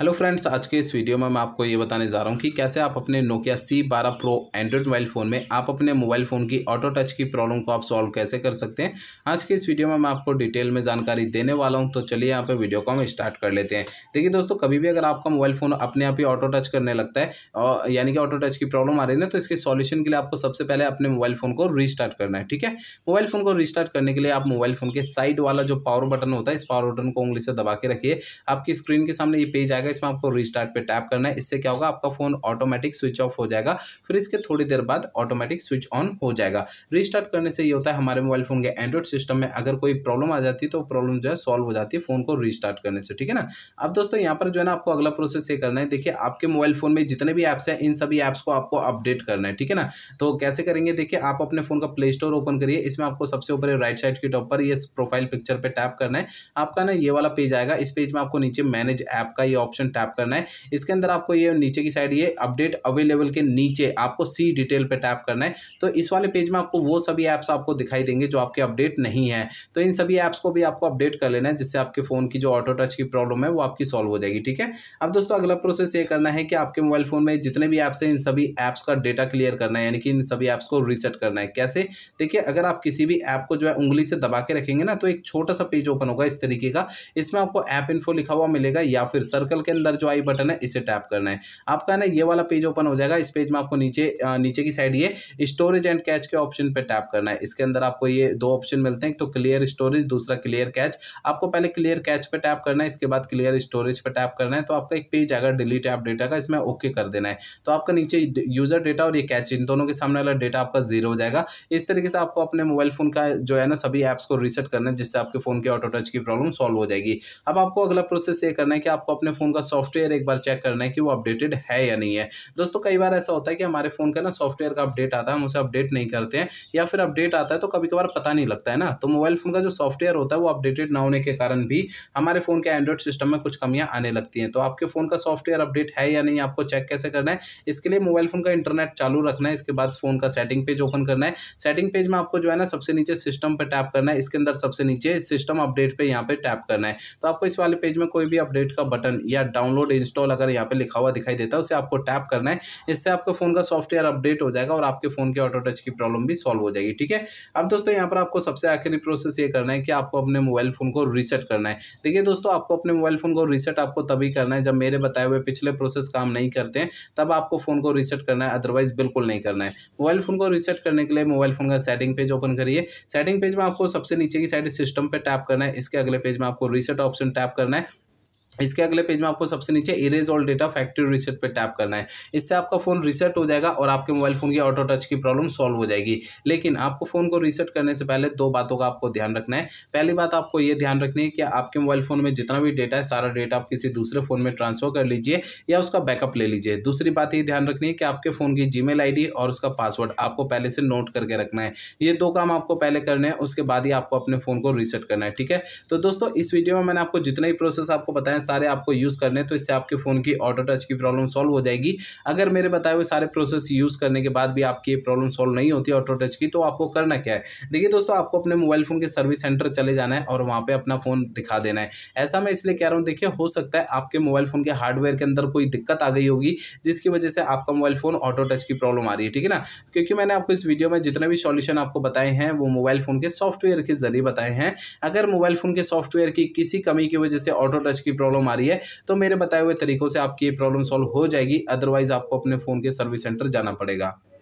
hello friends आज के इस वीडियो में मैं आपको ये बताने जा रहा हूँ कि कैसे आप अपने नोकिया सी बारह प्रो एंड्रॉयड मोबाइल फ़ोन में आप अपने मोबाइल फ़ोन की ऑटो टच की प्रॉब्लम को आप सॉल्व कैसे कर सकते हैं आज के इस वीडियो में मैं आपको डिटेल में जानकारी देने वाला हूँ तो चलिए यहाँ पर वीडियो को हम स्टार्ट कर लेते हैं देखिए दोस्तों कभी भी अगर आपका मोबाइल फ़ोन अपने आप ही ऑटो टच करने लगता है और यानी कि ऑटो टच की प्रॉब्लम आ रही है ना तो इसके सॉल्यूशन के लिए आपको सबसे पहले अपने मोबाइल फ़ोन को रीस्टार्ट करना है ठीक है मोबाइल फ़ोन को रीस्टार्ट करने के लिए आप मोबाइल फ़ोन के साइड वाला जो पावर बटन होता है इस पावर बटन को उंगली से दबा के रखिए आपकी स्क्रीन के सामने ये पेज आएगा जाएगा इसमें आपको रिस्टार्ट पे टैप करना है इससे क्या होगा आपका फ़ोन ऑटोमेटिक स्विच ऑफ हो जाएगा फिर इसके थोड़ी देर बाद ऑटोमेटिक स्विच ऑन हो जाएगा रिस्टार्ट करने से ये होता है हमारे मोबाइल फ़ोन के एंड्रॉइड सिस्टम में अगर कोई प्रॉब्लम आ जाती है तो प्रॉब्लम जो है सॉल्व हो जाती है फ़ोन को रिस्टार्ट करने से ठीक है ना अब दोस्तों यहाँ पर जो है ना आपको अगला प्रोसेस ये करना है देखिए आपके मोबाइल फ़ोन में जितने भी ऐप्स हैं इन सभी ऐप्स को आपको अपडेट करना है ठीक है ना तो कैसे करेंगे देखिए आप अपने फ़ोन का प्ले स्टोर ओपन करिए इसमें आपको सबसे ऊपर राइट साइड के टॉप पर ये प्रोफाइल पिक्चर पे टैप करना है आपका ना ये वाला पेज आएगा इस पेज में आपको नीचे मैनेज ऐप का ये ऑप्शन ऑप्शन टैप करना है इसके अंदर आपको ये नीचे की साइड ये अपडेट अवेलेबल के नीचे आपको सी डिटेल पे टैप करना है तो इस वाले पेज में आपको वो सभी ऐप्स आपको दिखाई देंगे जो आपके अपडेट नहीं है तो इन सभी ऐप्स को भी आपको अपडेट कर लेना है जिससे आपके फ़ोन की जो ऑटो टच की प्रॉब्लम है वो आपकी सॉल्व हो जाएगी ठीक है अब दोस्तों अगला प्रोसेस ये करना है कि आपके मोबाइल फ़ोन में जितने भी ऐप्स हैं इन सभी ऐप्स का डेटा क्लियर करना है यानी कि इन सभी ऐप्स को रीसेट करना है कैसे देखिए अगर आप किसी भी ऐप को जो है उंगली से दबा के रखेंगे ना तो एक छोटा सा पेज ओपन होगा इस तरीके का इसमें आपको ऐप इन्फो लिखा हुआ मिलेगा या फिर सर्कल के अंदर जो आई बटन है इसे टैप करना है आपका ना ये वाला पेज ओपन हो जाएगा इस पेज में आपको नीचे नीचे की साइड ये स्टोरेज एंड कैच के ऑप्शन पर टैप करना है इसके अंदर आपको ये दो ऑप्शन मिलते हैं तो क्लियर स्टोरेज दूसरा क्लियर कैच आपको पहले क्लियर कैच पर टैप करना है इसके बाद क्लियर स्टोरेज पर टैप करना है तो आपका एक पेज आएगा डिलीट ऐप डेटा का इसमें ओके कर देना है तो आपका नीचे यूजर डेटा और ये कैच इन दोनों के सामने वाला डेटा आपका जीरो हो जाएगा इस तरीके से आपको अपने मोबाइल फोन का जो है ना सभी ऐप्स को रिसेट करना है जिससे आपके फोन के ऑटो टच की प्रॉब्लम सॉल्व हो जाएगी अब आपको अगला प्रोसेस ये करना है कि आपको अपने फोन का सॉफ्टवेयर एक बार चेक करना है कि वो अपडेटेड है या नहीं है दोस्तों कई बार ऐसा होता है कि हमारे फ़ोन का ना सॉफ्टवेयर का अपडेट आता है हम उसे अपडेट नहीं करते हैं या फिर अपडेट आता है तो कभी कभार पता नहीं लगता है ना तो मोबाइल फ़ोन का जो सॉफ्टवेयर होता है वो अपडेटेड ना होने के कारण भी हमारे फ़ोन के एंड्रॉइड सिस्टम में कुछ कमियाँ आने लगती हैं तो आपके फ़ोन का सॉफ्टवेयर अपडेट है या नहीं आपको चेक कैसे करना है इसके लिए मोबाइल फ़ोन का इंटरनेट चालू रखना है इसके बाद फ़ोन का सेटिंग पेज ओपन करना है सेटिंग पेज में आपको जो है ना सबसे नीचे सिस्टम पर टैप करना है इसके अंदर सबसे नीचे सिस्टम अपडेट पर यहाँ पर टैप करना है तो आपको इस वाले पेज में कोई भी अपडेट का बटन या डाउनलोड इंस्टॉल अगर यहाँ पे लिखा हुआ दिखाई देता है उसे आपको टैप करना है इससे आपके फ़ोन का सॉफ्टवेयर अपडेट हो जाएगा और आपके फ़ोन के ऑटो टच की प्रॉब्लम भी सॉल्व हो जाएगी ठीक है अब दोस्तों यहाँ पर आपको सबसे आखिरी प्रोसेस ये करना है कि आपको अपने मोबाइल फ़ोन को रीसेट करना है देखिए दोस्तों आपको अपने मोबाइल फ़ोन को रीसेट आपको तभी करना है जब मेरे बताए हुए पिछले प्रोसेस काम नहीं करते हैं तब आपको फ़ोन को रीसेट करना है अदरवाइज बिल्कुल नहीं करना है मोबाइल फ़ोन को रीसेट करने के लिए मोबाइल फ़ोन का सेटिंग पेज ओपन करिए सेटिंग पेज में आपको सबसे नीचे की साइड सिस्टम पर टैप करना है इसके अगले पेज में आपको रीसेट ऑप्शन टैप करना है इसके अगले पेज में आपको सबसे नीचे erase all data factory reset पे टैप करना है इससे आपका फ़ोन रीसेट हो जाएगा और आपके मोबाइल फ़ोन की ऑटो टच की प्रॉब्लम सॉल्व हो जाएगी लेकिन आपको फ़ोन को रीसेट करने से पहले दो बातों का आपको ध्यान रखना है पहली बात आपको ये ध्यान रखनी है कि आपके मोबाइल फ़ोन में जितना भी डेटा है सारा डेटा आप किसी दूसरे फ़ोन में ट्रांसफ़र कर लीजिए या उसका बैकअप ले लीजिए दूसरी बात ये ध्यान रखनी है कि आपके फ़ोन की जी मेल और उसका पासवर्ड आपको पहले से नोट करके रखना है ये दो काम आपको पहले करने हैं उसके बाद ही आपको अपने फ़ोन को रीसेट करना है ठीक है तो दोस्तों इस वीडियो में मैंने आपको जितना ही प्रोसेस आपको बताया सारे आपको यूज़ करने तो इससे आपके फ़ोन की ऑटो टच की प्रॉब्लम सॉल्व हो जाएगी अगर मेरे बताए हुए सारे प्रोसेस यूज़ करने के बाद भी आपकी प्रॉब्लम सॉल्व नहीं होती ऑटो टच की तो आपको करना क्या है देखिए दोस्तों आपको अपने मोबाइल फ़ोन के सर्विस सेंटर चले जाना है और वहाँ पर अपना फ़ोन दिखा देना है ऐसा मैं इसलिए कह रहा हूँ देखिए हो सकता है आपके मोबाइल फ़ोन के हार्डवेयर के अंदर कोई दिक्कत आ गई होगी जिसकी वजह से आपका मोबाइल फ़ोन ऑटो टच की प्रॉब्लम आ रही है ठीक है ना क्योंकि मैंने आपको इस वीडियो में जितने भी सॉल्यूशन आपको बताए हैं वो मोबाइल फ़ोन के सॉफ्टवेयर के जरिए बताए हैं अगर मोबाइल फ़ोन के सॉफ्टवेयर की किसी कमी की वजह से ऑटो टच की प्रॉब्लम प्रॉब्लम आ रही है तो मेरे बताए हुए तरीक़ों से आपकी ये प्रॉब्लम सॉल्व हो जाएगी अदरवाइज़ आपको अपने फ़ोन के सर्विस सेंटर जाना पड़ेगा